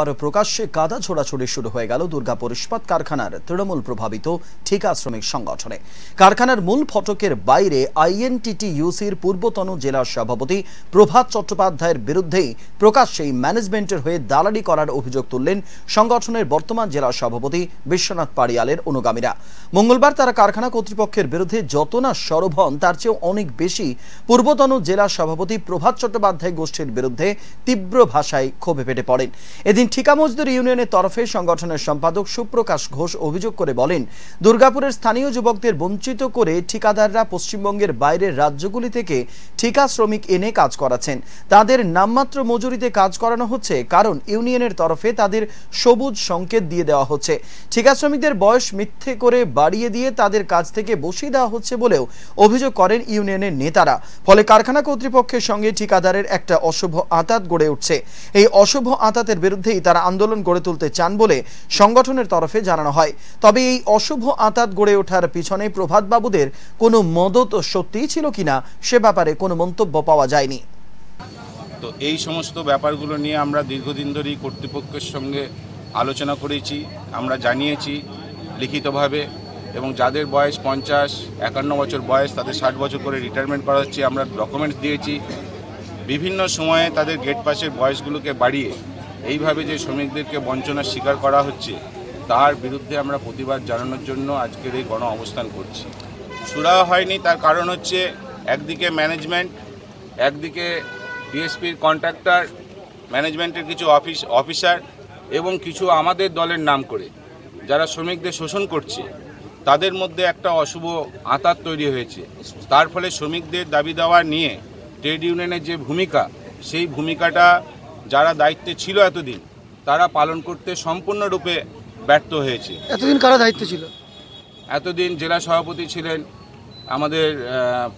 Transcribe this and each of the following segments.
আবারও প্রকাশ্যে কাদা ছোড়াছড়ি শুরু হয়ে গেল দুর্গাপুর ইস্পাত কারখানার তৃণমূল প্রভাবিত ঠিকা শ্রমিক সংগঠনে কারখানার মূল ফটকের বাইরে আইএনটিটিইউসির পূর্বতন জেলা সভাপতি প্রভাত চট্টোপাধ্যায়ের বিরুদ্ধেই প্রকাশ্যেই ম্যানেজমেন্টের হয়ে দালালি করার অভিযোগ তুললেন সংগঠনের বর্তমান জেলা সভাপতি বিশ্বনাথ পাড়িয়ালের অনুগামীরা মঙ্গলবার তারা কারখানা কর্তৃপক্ষের বিরুদ্ধে যত না সরব হন তার চেয়েও অনেক বেশি পূর্বতন জেলা সভাপতি প্রভাত চট্টোপাধ্যায় গোষ্ঠীর বিরুদ্ধে তীব্র ভাষায় ক্ষোভে ফেটে পড়েন এদিন এদিন ঠিকা মজদুর ইউনিয়নের তরফে সংগঠনের সম্পাদক সুপ্রকাশ ঘোষ অভিযোগ করে বলেন দুর্গাপুরের স্থানীয় যুবকদের বঞ্চিত করে ঠিকাদাররা পশ্চিমবঙ্গের বাইরের রাজ্যগুলি থেকে ঠিকা শ্রমিক এনে কাজ করাছেন তাদের নামমাত্র মজুরিতে কাজ করানো হচ্ছে কারণ ইউনিয়নের তরফে তাদের সবুজ সংকেত দিয়ে দেওয়া হচ্ছে ঠিকা শ্রমিকদের বয়স মিথ্যে করে বাড়িয়ে দিয়ে তাদের কাজ থেকে বসিয়ে দেওয়া হচ্ছে বলেও অভিযোগ করেন ইউনিয়নের নেতারা ফলে কারখানা কর্তৃপক্ষের সঙ্গে ঠিকাদারের একটা অশুভ আতাত গড়ে উঠছে এই অশুভ আতাতের বিরুদ্ধে বিরুদ্ধেই তারা আন্দোলন গড়ে তুলতে চান বলে সংগঠনের তরফে জানানো হয় তবে এই অশুভ আঁতাত গড়ে ওঠার পিছনে প্রভাতবাবুদের কোনো মদত সত্যিই ছিল কিনা সে ব্যাপারে কোনো মন্তব্য পাওয়া যায়নি তো এই সমস্ত ব্যাপারগুলো নিয়ে আমরা দীর্ঘদিন ধরেই কর্তৃপক্ষের সঙ্গে আলোচনা করেছি আমরা জানিয়েছি লিখিতভাবে এবং যাদের বয়স পঞ্চাশ একান্ন বছর বয়স তাদের ষাট বছর করে রিটায়ারমেন্ট করা হচ্ছে আমরা ডকুমেন্টস দিয়েছি বিভিন্ন সময়ে তাদের গেট পাশের বয়সগুলোকে বাড়িয়ে এইভাবে যে শ্রমিকদেরকে বঞ্চনার শিকার করা হচ্ছে তার বিরুদ্ধে আমরা প্রতিবাদ জানানোর জন্য আজকের এই গণ অবস্থান করছি সুরা হয়নি তার কারণ হচ্ছে একদিকে ম্যানেজমেন্ট একদিকে ডিএসপির কন্ট্রাক্টর ম্যানেজমেন্টের কিছু অফিস অফিসার এবং কিছু আমাদের দলের নাম করে যারা শ্রমিকদের শোষণ করছে তাদের মধ্যে একটা অশুভ আঁতার তৈরি হয়েছে তার ফলে শ্রমিকদের দাবি দাওয়া নিয়ে ট্রেড ইউনিয়নের যে ভূমিকা সেই ভূমিকাটা যারা দায়িত্বে ছিল এতদিন তারা পালন করতে সম্পূর্ণরূপে ব্যর্থ হয়েছে এতদিন কারা দায়িত্বে ছিল এতদিন জেলা সভাপতি ছিলেন আমাদের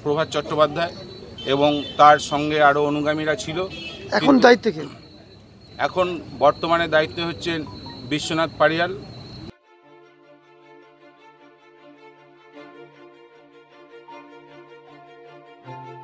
প্রভাত চট্টোপাধ্যায় এবং তার সঙ্গে আরও অনুগামীরা ছিল এখন দায়িত্বে কে এখন বর্তমানে দায়িত্বে হচ্ছেন বিশ্বনাথ পাড়িয়াল